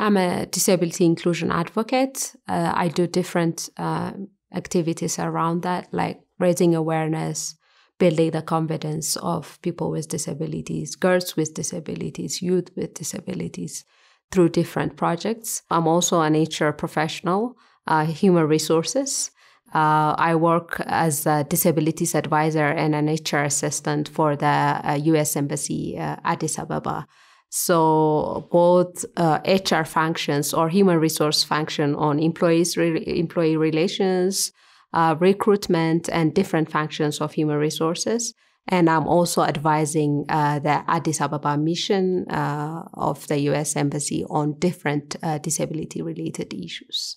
I'm a disability inclusion advocate. Uh, I do different uh, activities around that, like raising awareness, building the confidence of people with disabilities, girls with disabilities, youth with disabilities through different projects. I'm also an HR professional, uh, human resources. Uh, I work as a disabilities advisor and an HR assistant for the uh, US Embassy uh, Addis Ababa. So both uh, HR functions or human resource function on employees re employee relations, uh, recruitment, and different functions of human resources. And I'm also advising uh, the Addis Ababa mission uh, of the U.S. Embassy on different uh, disability-related issues.